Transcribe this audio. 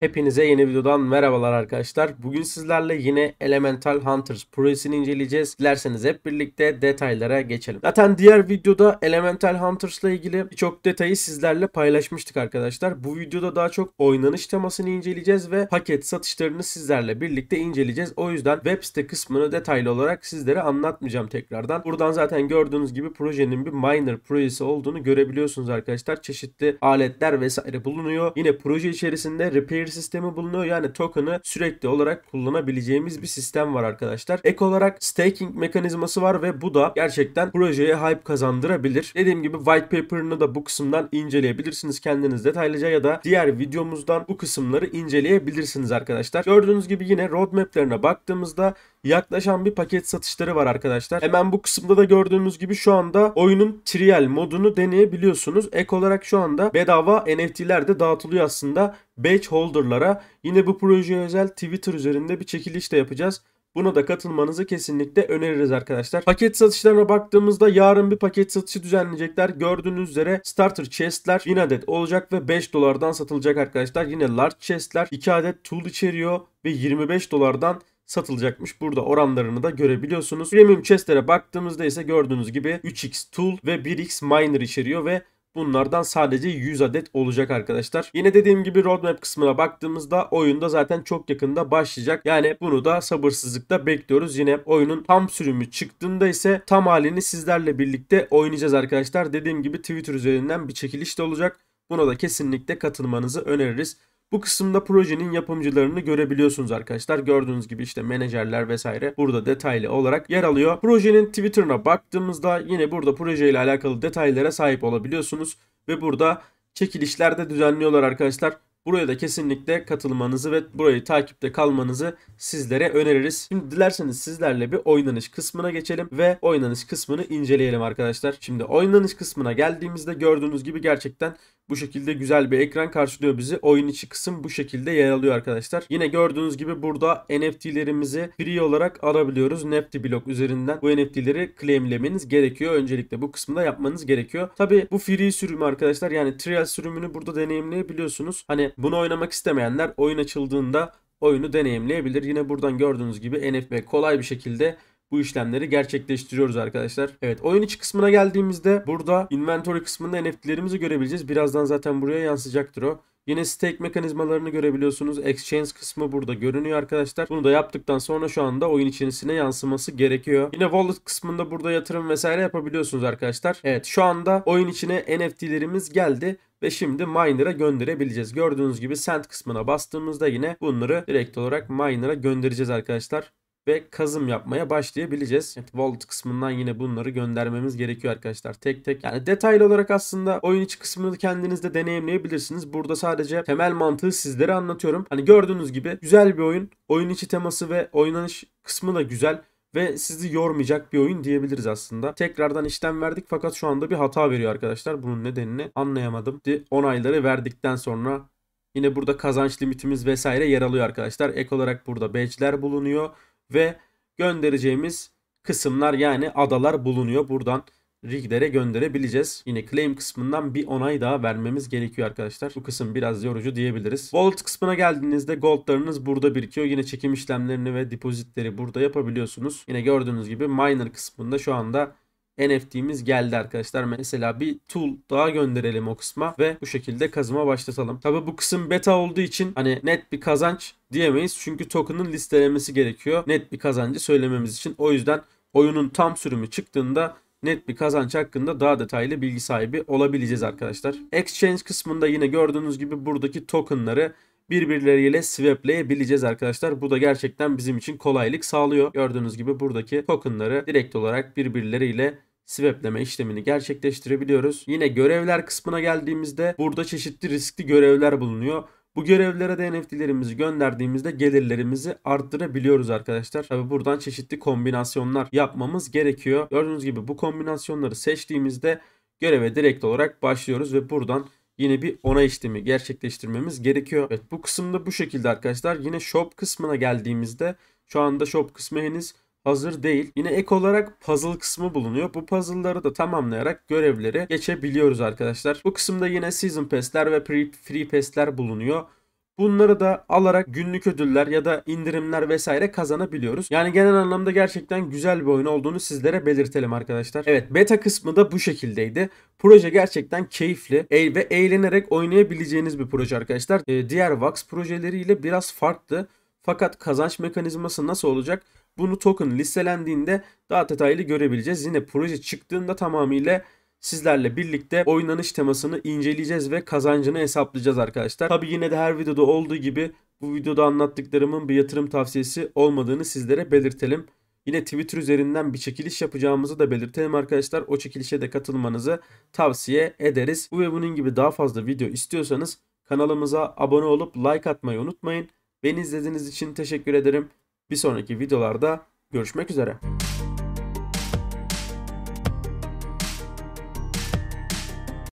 Hepinize yeni videodan merhabalar arkadaşlar. Bugün sizlerle yine Elemental Hunters projesini inceleyeceğiz. Dilerseniz hep birlikte detaylara geçelim. Zaten diğer videoda Elemental Hunters ile ilgili birçok detayı sizlerle paylaşmıştık arkadaşlar. Bu videoda daha çok oynanış temasını inceleyeceğiz ve paket satışlarını sizlerle birlikte inceleyeceğiz. O yüzden web site kısmını detaylı olarak sizlere anlatmayacağım tekrardan. Buradan zaten gördüğünüz gibi projenin bir miner projesi olduğunu görebiliyorsunuz arkadaşlar. Çeşitli aletler vesaire bulunuyor. Yine proje içerisinde repair sistemi bulunuyor. Yani token'ı sürekli olarak kullanabileceğimiz bir sistem var arkadaşlar. Ek olarak staking mekanizması var ve bu da gerçekten projeye hype kazandırabilir. Dediğim gibi white paper'ını da bu kısımdan inceleyebilirsiniz kendiniz detaylıca ya da diğer videomuzdan bu kısımları inceleyebilirsiniz arkadaşlar. Gördüğünüz gibi yine roadmap'lerine baktığımızda yaklaşan bir paket satışları var arkadaşlar. Hemen bu kısımda da gördüğümüz gibi şu anda oyunun trial modunu deneyebiliyorsunuz. Ek olarak şu anda bedava NFT'ler de dağıtılıyor aslında badge holder'lara. Yine bu projeye özel Twitter üzerinde bir çekiliş de yapacağız. Buna da katılmanızı kesinlikle öneririz arkadaşlar. Paket satışlarına baktığımızda yarın bir paket satışı düzenleyecekler. Gördüğünüz üzere starter chestler 1000 adet olacak ve 5 dolardan satılacak arkadaşlar. Yine large chestler 2 adet tool içeriyor ve 25 dolardan satılacakmış. Burada oranlarını da görebiliyorsunuz. Premium chestlere baktığımızda ise gördüğünüz gibi 3x tool ve 1x miner içeriyor ve Bunlardan sadece 100 adet olacak arkadaşlar. Yine dediğim gibi roadmap kısmına baktığımızda oyunda zaten çok yakında başlayacak. Yani bunu da sabırsızlıkla bekliyoruz. Yine oyunun tam sürümü çıktığında ise tam halini sizlerle birlikte oynayacağız arkadaşlar. Dediğim gibi Twitter üzerinden bir çekiliş de olacak. Buna da kesinlikle katılmanızı öneririz. Bu kısımda projenin yapımcılarını görebiliyorsunuz arkadaşlar. Gördüğünüz gibi işte menajerler vesaire burada detaylı olarak yer alıyor. Projenin Twitter'ına baktığımızda yine burada projeyle alakalı detaylara sahip olabiliyorsunuz ve burada çekilişlerde düzenliyorlar arkadaşlar. Buraya da kesinlikle katılmanızı ve burayı takipte kalmanızı sizlere öneririz. Şimdi dilerseniz sizlerle bir oynanış kısmına geçelim ve oynanış kısmını inceleyelim arkadaşlar. Şimdi oynanış kısmına geldiğimizde gördüğünüz gibi gerçekten bu şekilde güzel bir ekran karşılıyor bizi. Oyun içi kısım bu şekilde yer alıyor arkadaşlar. Yine gördüğünüz gibi burada NFT'lerimizi free olarak alabiliyoruz. NFT blok üzerinden bu NFT'leri claimlemeniz gerekiyor. Öncelikle bu kısımda yapmanız gerekiyor. Tabi bu free sürümü arkadaşlar yani trial sürümünü burada deneyimleyebiliyorsunuz. Hani bunu oynamak istemeyenler oyun açıldığında oyunu deneyimleyebilir. Yine buradan gördüğünüz gibi NFB kolay bir şekilde bu işlemleri gerçekleştiriyoruz arkadaşlar. Evet oyun içi kısmına geldiğimizde burada inventory kısmında NFT'lerimizi görebileceğiz. Birazdan zaten buraya yansıyacaktır o. Yine stake mekanizmalarını görebiliyorsunuz. Exchange kısmı burada görünüyor arkadaşlar. Bunu da yaptıktan sonra şu anda oyun içerisine yansıması gerekiyor. Yine wallet kısmında burada yatırım vesaire yapabiliyorsunuz arkadaşlar. Evet şu anda oyun içine NFT'lerimiz geldi ve şimdi miner'a gönderebileceğiz. Gördüğünüz gibi send kısmına bastığımızda yine bunları direkt olarak miner'a göndereceğiz arkadaşlar ve kazım yapmaya başlayabileceğiz. Yani wallet kısmından yine bunları göndermemiz gerekiyor arkadaşlar tek tek. Yani detaylı olarak aslında oyun içi kısmını kendiniz de deneyimleyebilirsiniz. Burada sadece temel mantığı sizlere anlatıyorum. Hani gördüğünüz gibi güzel bir oyun. Oyun içi teması ve oynanış kısmı da güzel ve sizi yormayacak bir oyun diyebiliriz aslında. Tekrardan işlem verdik fakat şu anda bir hata veriyor arkadaşlar. Bunun nedenini anlayamadım. Onayları verdikten sonra yine burada kazanç limitimiz vesaire yer alıyor arkadaşlar. Ek olarak burada badge'ler bulunuyor ve göndereceğimiz kısımlar yani adalar bulunuyor. Buradan riglere gönderebileceğiz. Yine claim kısmından bir onay daha vermemiz gerekiyor arkadaşlar. Bu kısım biraz yorucu diyebiliriz. Vault kısmına geldiğinizde goldlarınız burada birikiyor. Yine çekim işlemlerini ve depozitleri burada yapabiliyorsunuz. Yine gördüğünüz gibi miner kısmında şu anda NFT'miz geldi arkadaşlar. Mesela bir tool daha gönderelim o kısma ve bu şekilde kazıma başlatalım. Tabi bu kısım beta olduğu için hani net bir kazanç diyemeyiz. Çünkü token'ın listelemesi gerekiyor. Net bir kazancı söylememiz için. O yüzden oyunun tam sürümü çıktığında net bir kazanç hakkında daha detaylı bilgi sahibi olabileceğiz arkadaşlar. Exchange kısmında yine gördüğünüz gibi buradaki tokenları birbirleriyle swapleyebileceğiz arkadaşlar. Bu da gerçekten bizim için kolaylık sağlıyor. Gördüğünüz gibi buradaki tokenları direkt olarak birbirleriyle swepleme işlemini gerçekleştirebiliyoruz. Yine görevler kısmına geldiğimizde burada çeşitli riskli görevler bulunuyor. Bu görevlere de NFT'lerimizi gönderdiğimizde gelirlerimizi arttırabiliyoruz arkadaşlar. Tabi buradan çeşitli kombinasyonlar yapmamız gerekiyor. Gördüğünüz gibi bu kombinasyonları seçtiğimizde göreve direkt olarak başlıyoruz ve buradan yine bir onay işlemi gerçekleştirmemiz gerekiyor. Evet bu kısımda bu şekilde arkadaşlar. Yine shop kısmına geldiğimizde şu anda shop kısmı henüz hazır değil. Yine ek olarak puzzle kısmı bulunuyor. Bu puzzle'ları da tamamlayarak görevleri geçebiliyoruz arkadaşlar. Bu kısımda yine season pass'ler ve free pass'ler bulunuyor. Bunları da alarak günlük ödüller ya da indirimler vesaire kazanabiliyoruz. Yani genel anlamda gerçekten güzel bir oyun olduğunu sizlere belirtelim arkadaşlar. Evet beta kısmı da bu şekildeydi. Proje gerçekten keyifli e, ve eğlenerek oynayabileceğiniz bir proje arkadaşlar. E, diğer Vax projeleriyle biraz farklı. Fakat kazanç mekanizması nasıl olacak? Bunu token listelendiğinde daha detaylı görebileceğiz. Yine proje çıktığında tamamıyla sizlerle birlikte oynanış temasını inceleyeceğiz ve kazancını hesaplayacağız arkadaşlar. Tabi yine de her videoda olduğu gibi bu videoda anlattıklarımın bir yatırım tavsiyesi olmadığını sizlere belirtelim. Yine Twitter üzerinden bir çekiliş yapacağımızı da belirtelim arkadaşlar. O çekilişe de katılmanızı tavsiye ederiz. Bu ve bunun gibi daha fazla video istiyorsanız kanalımıza abone olup like atmayı unutmayın. Beni izlediğiniz için teşekkür ederim. Bir sonraki videolarda görüşmek üzere.